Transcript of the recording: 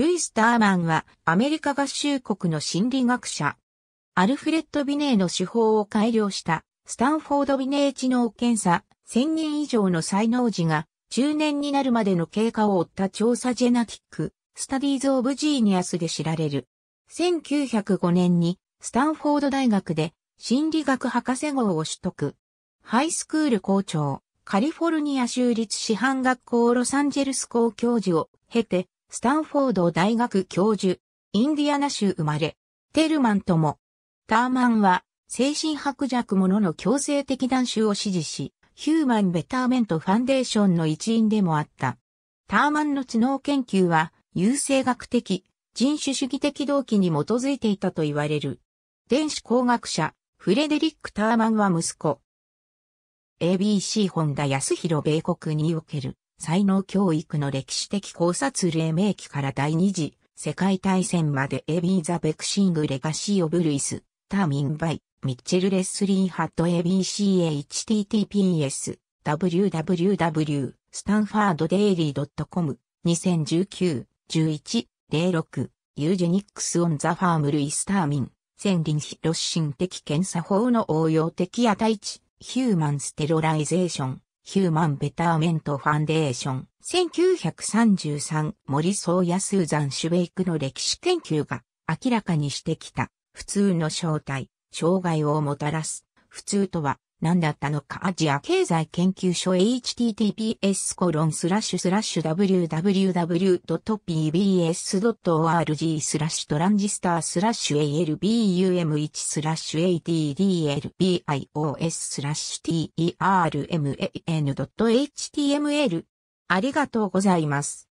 ルイス・ターマンはアメリカ合衆国の心理学者。アルフレッド・ビネーの手法を改良したスタンフォード・ビネー知能検査1000人以上の才能児が中年になるまでの経過を追った調査ジェナティック・スタディーズ・オブ・ジーニアスで知られる。1905年にスタンフォード大学で心理学博士号を取得。ハイスクール校長、カリフォルニア州立師範学校ロサンジェルス校教授を経て、スタンフォード大学教授、インディアナ州生まれ、テルマンとも、ターマンは、精神薄弱者の強制的断種を支持し、ヒューマンベターメントファンデーションの一員でもあった。ターマンの知能研究は、優生学的、人種主義的動機に基づいていたと言われる。電子工学者、フレデリック・ターマンは息子。ABC 本田康弘米国における才能教育の歴史的考察黎明期から第二次世界大戦までエビーザ・ベクシング・レガシー・オブ・ルイス、ターミン・バイ、ミッチェル・レスリー・ハット ABCHTTPS、www、スタンファード・デイリードット・コム、2019、11、06、ユージェニックス・オン・ザ・ファーム・ルイス・ターミン、ンン・リヒロッシン的検査法の応用的値値、ヒューマンステロライゼーション。ヒューマンベターメントファンデーション、1933森宗谷スーザン・シュベイクの歴史研究が明らかにしてきた、普通の正体、障害をもたらす、普通とは何だったのかアジア経済研究所 https コロンスラッシュスラッシュ www.pbs.org スラッシュトランジスタースラッシュ album1 スラッシュ a d d l b i o s スラッシュ terman.html ありがとうございます。